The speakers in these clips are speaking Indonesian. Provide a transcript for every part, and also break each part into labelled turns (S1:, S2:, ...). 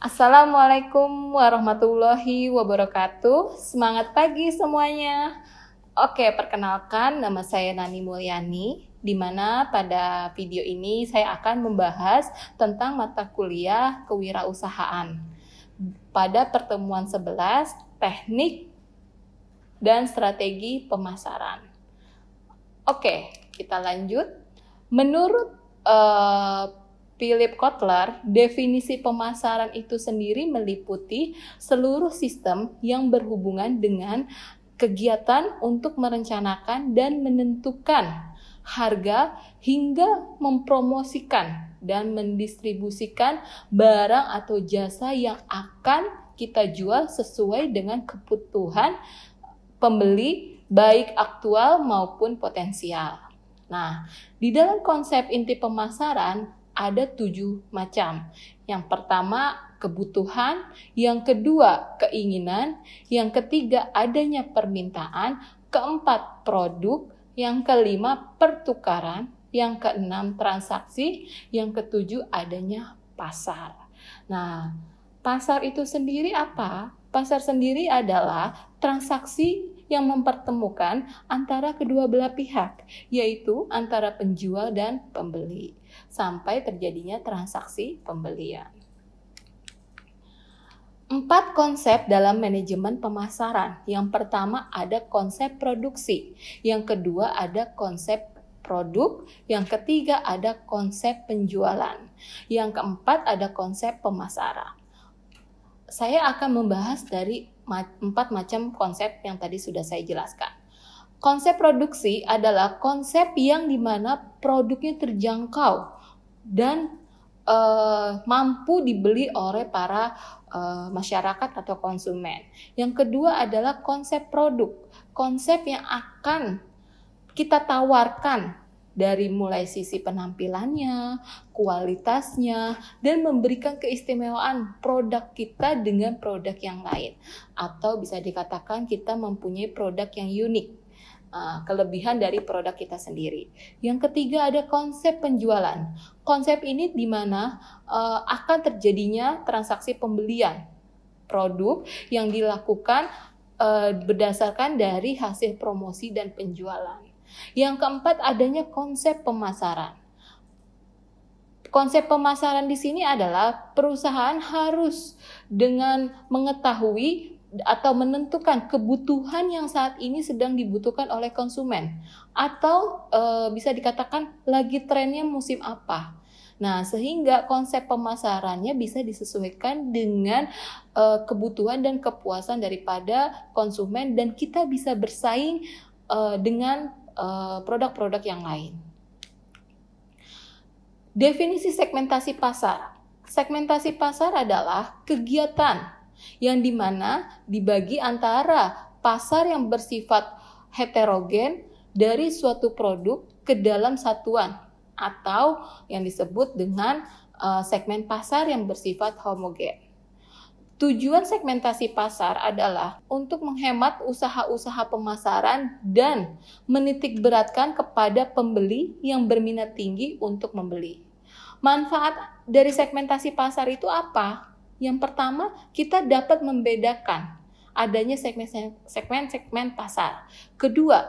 S1: Assalamualaikum warahmatullahi wabarakatuh. Semangat pagi semuanya. Oke, perkenalkan nama saya Nani Mulyani, di mana pada video ini saya akan membahas tentang mata kuliah kewirausahaan. Pada pertemuan 11, teknik dan strategi pemasaran. Oke, kita lanjut. Menurut uh, Philip Kotler, definisi pemasaran itu sendiri meliputi seluruh sistem yang berhubungan dengan kegiatan untuk merencanakan dan menentukan harga hingga mempromosikan dan mendistribusikan barang atau jasa yang akan kita jual sesuai dengan kebutuhan pembeli baik aktual maupun potensial. Nah, di dalam konsep inti pemasaran ada tujuh macam. Yang pertama kebutuhan, yang kedua keinginan, yang ketiga adanya permintaan, keempat produk, yang kelima pertukaran, yang keenam transaksi, yang ketujuh adanya pasar. Nah, pasar itu sendiri apa? Pasar sendiri adalah transaksi yang mempertemukan antara kedua belah pihak, yaitu antara penjual dan pembeli, sampai terjadinya transaksi pembelian. Empat konsep dalam manajemen pemasaran. Yang pertama ada konsep produksi, yang kedua ada konsep produk, yang ketiga ada konsep penjualan, yang keempat ada konsep pemasaran. Saya akan membahas dari empat macam konsep yang tadi sudah saya jelaskan. Konsep produksi adalah konsep yang dimana produknya terjangkau dan uh, mampu dibeli oleh para uh, masyarakat atau konsumen. Yang kedua adalah konsep produk, konsep yang akan kita tawarkan dari mulai sisi penampilannya, kualitasnya, dan memberikan keistimewaan produk kita dengan produk yang lain, atau bisa dikatakan kita mempunyai produk yang unik Ah, kelebihan dari produk kita sendiri. Yang ketiga ada konsep penjualan. Konsep ini di mana uh, akan terjadinya transaksi pembelian produk yang dilakukan uh, berdasarkan dari hasil promosi dan penjualan. Yang keempat adanya konsep pemasaran. Konsep pemasaran di sini adalah perusahaan harus dengan mengetahui atau menentukan kebutuhan yang saat ini sedang dibutuhkan oleh konsumen atau e, bisa dikatakan lagi trennya musim apa. Nah, sehingga konsep pemasarannya bisa disesuaikan dengan e, kebutuhan dan kepuasan daripada konsumen dan kita bisa bersaing e, dengan produk-produk yang lain. Definisi segmentasi pasar. Segmentasi pasar adalah kegiatan yang dimana dibagi antara pasar yang bersifat heterogen dari suatu produk ke dalam satuan atau yang disebut dengan eh, segmen pasar yang bersifat homogen. Tujuan segmentasi pasar adalah untuk menghemat usaha-usaha pemasaran dan menitik beratkan kepada pembeli yang berminat tinggi untuk membeli. Manfaat dari segmentasi pasar itu apa? Yang pertama, kita dapat membedakan adanya segmen-segmen pasar. Kedua,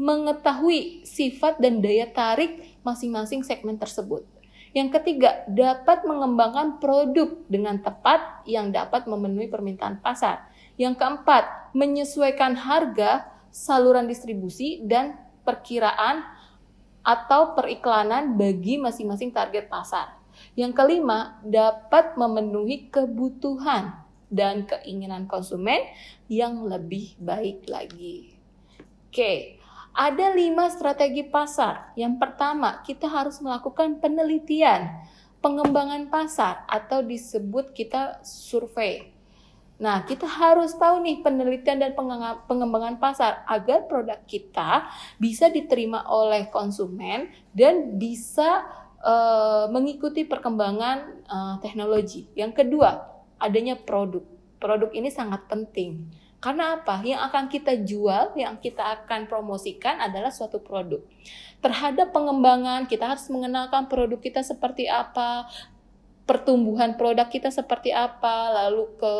S1: mengetahui sifat dan daya tarik masing-masing segmen tersebut. Yang ketiga, dapat mengembangkan produk dengan tepat yang dapat memenuhi permintaan pasar. Yang keempat, menyesuaikan harga, saluran distribusi, dan perkiraan atau periklanan bagi masing-masing target pasar. Yang kelima, dapat memenuhi kebutuhan dan keinginan konsumen yang lebih baik lagi. Oke, ada lima strategi pasar. Yang pertama, kita harus melakukan penelitian pengembangan pasar atau disebut kita survei. Nah, kita harus tahu nih penelitian dan pengembangan pasar agar produk kita bisa diterima oleh konsumen dan bisa Eh, mengikuti perkembangan uh, teknologi. Yang kedua, adanya produk. Produk ini sangat penting. Karena apa? Yang akan kita jual, yang kita akan promosikan adalah suatu produk. Terhadap pengembangan, kita harus mengenalkan produk kita seperti apa, pertumbuhan produk kita seperti apa, lalu ke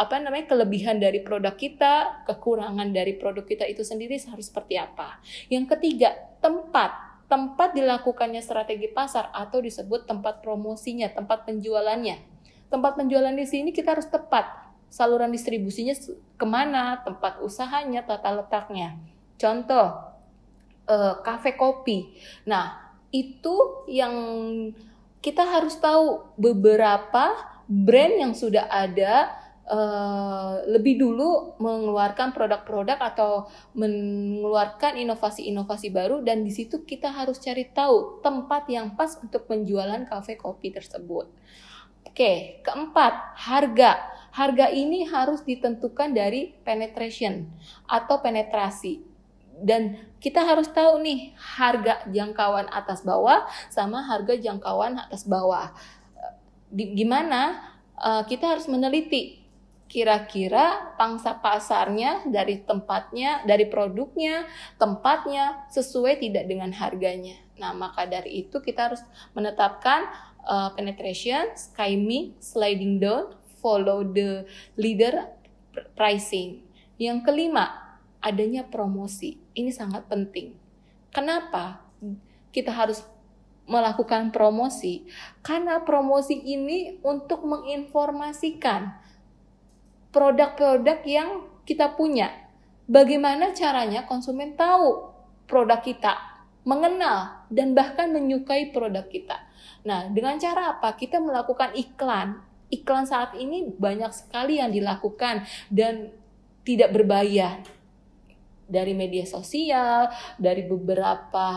S1: apa namanya kelebihan dari produk kita, kekurangan dari produk kita itu sendiri harus seperti apa. Yang ketiga, tempat tempat dilakukannya strategi pasar atau disebut tempat promosinya, tempat penjualannya. Tempat penjualan di sini kita harus tepat. Saluran distribusinya kemana, tempat usahanya, tata letaknya. Contoh, eh, kafe kopi. Nah, itu yang kita harus tahu beberapa brand yang sudah ada Uh, lebih dulu mengeluarkan produk-produk atau mengeluarkan inovasi-inovasi baru dan di situ kita harus cari tahu tempat yang pas untuk penjualan kafe kopi tersebut. Oke, keempat, harga. Harga ini harus ditentukan dari penetration atau penetrasi dan kita harus tahu nih harga jangkauan atas bawah sama harga jangkauan atas bawah. Di, gimana? Uh, kita harus meneliti kira-kira pangsa pasarnya dari tempatnya, dari produknya, tempatnya sesuai tidak dengan harganya. Nah, maka dari itu kita harus menetapkan uh, penetration, skimming, sliding down, follow the leader pricing. Yang kelima, adanya promosi. Ini sangat penting. Kenapa kita harus melakukan promosi? Karena promosi ini untuk menginformasikan produk-produk yang kita punya. Bagaimana caranya konsumen tahu produk kita, mengenal dan bahkan menyukai produk kita. Nah, dengan cara apa? Kita melakukan iklan. Iklan saat ini banyak sekali yang dilakukan dan tidak berbayar. Dari media sosial, dari beberapa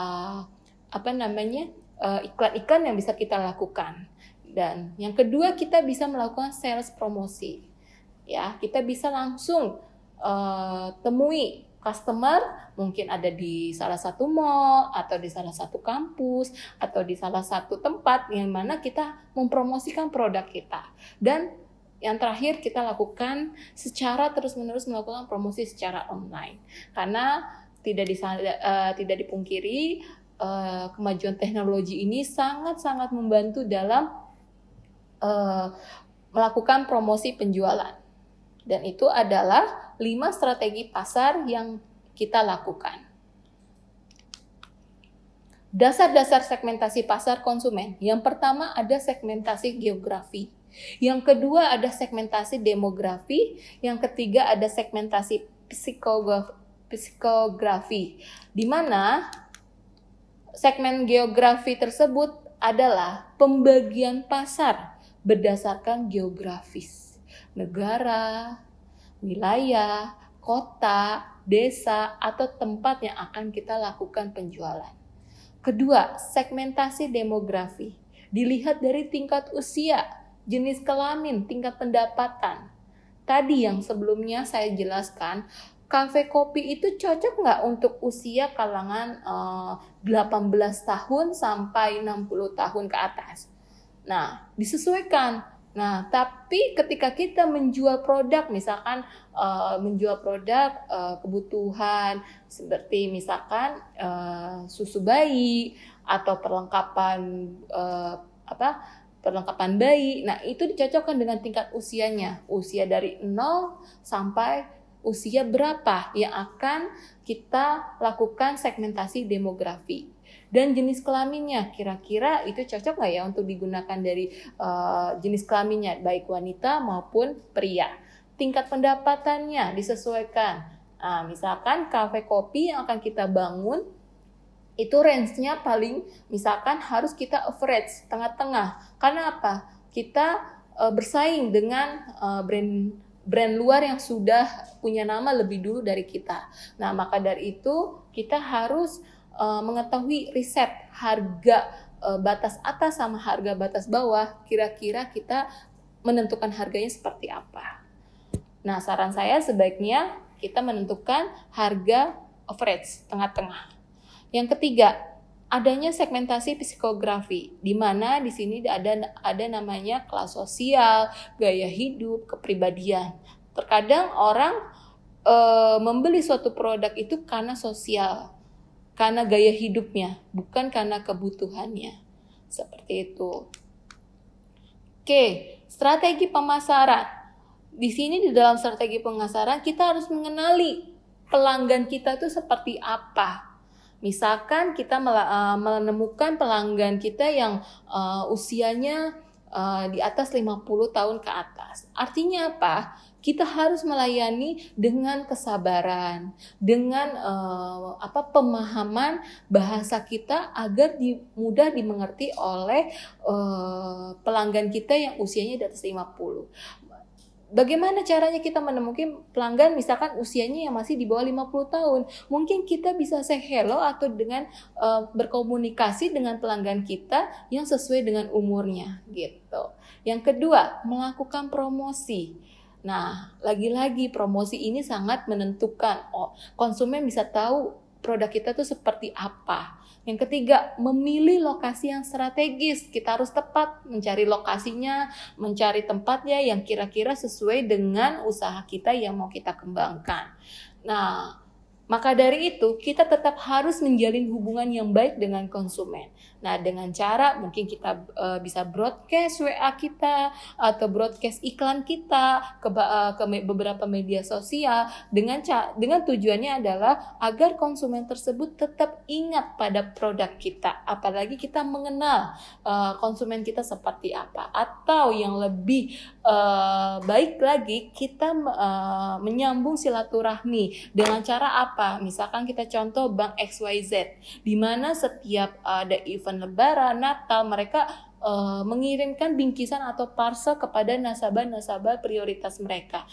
S1: apa namanya? Eh, iklan-iklan yang bisa kita lakukan. Dan yang kedua kita bisa melakukan sales promosi ya kita bisa langsung uh, temui customer mungkin ada di salah satu mall atau di salah satu kampus atau di salah satu tempat yang mana kita mempromosikan produk kita dan yang terakhir kita lakukan secara terus-menerus melakukan promosi secara online karena tidak uh, tidak dipungkiri uh, kemajuan teknologi ini sangat-sangat membantu dalam uh, melakukan promosi penjualan dan itu adalah lima strategi pasar yang kita lakukan. Dasar-dasar segmentasi pasar konsumen. Yang pertama ada segmentasi geografi. Yang kedua ada segmentasi demografi, yang ketiga ada segmentasi psikografi, psikografi di mana segmen geografi tersebut adalah pembagian pasar berdasarkan geografis negara, wilayah, kota, desa, atau tempat yang akan kita lakukan penjualan. Kedua, segmentasi demografi dilihat dari tingkat usia, jenis kelamin, tingkat pendapatan. Tadi yang sebelumnya saya jelaskan, kafe kopi itu cocok nggak untuk usia kalangan eh, 18 tahun sampai 60 tahun ke atas. Nah, disesuaikan Nah, tapi ketika kita menjual produk, misalkan uh, menjual produk uh, kebutuhan seperti misalkan uh, susu bayi atau perlengkapan uh, apa perlengkapan bayi. Nah, itu dicocokkan dengan tingkat usianya, usia dari 0 sampai usia berapa yang akan kita lakukan segmentasi demografi dan jenis kelaminnya kira-kira itu cocok nggak ya untuk digunakan dari uh, jenis kelaminnya baik wanita maupun pria tingkat pendapatannya disesuaikan nah, misalkan kafe kopi yang akan kita bangun itu range-nya paling misalkan harus kita average tengah-tengah karena apa kita eh, bersaing dengan eh, brand brand luar yang sudah punya nama lebih dulu dari kita. Nah, maka dari itu kita harus uh, mengetahui riset harga uh, batas atas sama harga batas bawah, kira-kira kita menentukan harganya seperti apa. Nah, saran saya sebaiknya kita menentukan harga average, tengah-tengah. Yang ketiga, adanya segmentasi psikografi di mana di sini ada ada namanya kelas sosial, gaya hidup, kepribadian. Terkadang orang e, membeli suatu produk itu karena sosial, karena gaya hidupnya, bukan karena kebutuhannya. Seperti itu. Oke, strategi pemasaran. Di sini di dalam strategi pemasaran kita harus mengenali pelanggan kita itu seperti apa Misalkan kita eh, menemukan pelanggan kita yang uh, usianya uh, di atas 50 tahun ke atas. Artinya apa? Kita harus melayani dengan kesabaran, dengan uh, apa pemahaman bahasa kita agar di, mudah dimengerti oleh uh, pelanggan kita yang usianya di atas 50 bagaimana caranya kita menemukan pelanggan misalkan usianya yang masih di bawah 50 tahun. Mungkin kita bisa say hello atau dengan uh, berkomunikasi dengan pelanggan kita yang sesuai dengan umurnya gitu. Yang kedua, melakukan promosi. Nah, lagi-lagi promosi ini sangat menentukan. Oh, konsumen bisa tahu produk kita tuh seperti apa yang ketiga, memilih lokasi yang strategis. Kita harus tepat mencari lokasinya, mencari tempatnya yang kira-kira sesuai dengan usaha kita yang mau kita kembangkan. Nah, maka dari itu, kita tetap harus menjalin hubungan yang baik dengan konsumen. Nah, dengan cara mungkin kita uh, bisa broadcast WA kita atau broadcast iklan kita ke, uh, ke me beberapa media sosial dengan dengan tujuannya adalah agar konsumen tersebut tetap ingat pada produk kita, apalagi kita mengenal uh, konsumen kita seperti apa atau yang lebih uh, baik lagi kita uh, menyambung silaturahmi dengan cara apa? Misalkan kita contoh bank XYZ di mana setiap ada event momen Lebaran, Natal, mereka uh, mengirimkan bingkisan atau parcel kepada nasabah-nasabah prioritas mereka.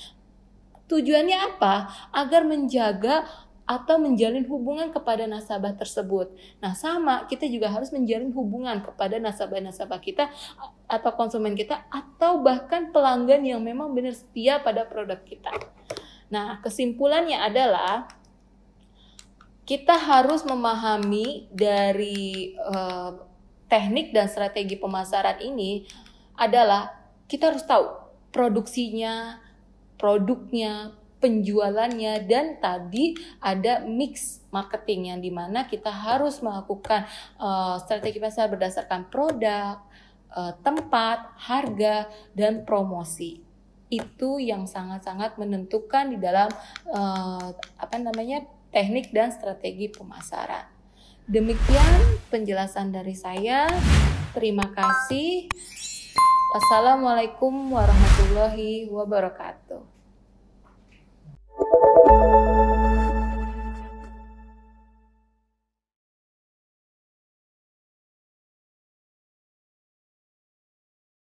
S1: Tujuannya apa? Agar menjaga atau menjalin hubungan kepada nasabah tersebut. Nah, sama kita juga harus menjalin hubungan kepada nasabah-nasabah kita atau konsumen kita atau bahkan pelanggan yang memang benar setia pada produk kita. Nah, kesimpulannya adalah kita harus memahami dari uh, teknik dan strategi pemasaran ini adalah kita harus tahu produksinya, produknya, penjualannya dan tadi ada mix marketing yang dimana kita harus melakukan uh, strategi pasar berdasarkan produk, uh, tempat, harga dan promosi itu yang sangat-sangat menentukan di dalam uh, apa namanya teknik dan strategi pemasaran. Demikian penjelasan dari saya. Terima kasih. Assalamualaikum warahmatullahi wabarakatuh.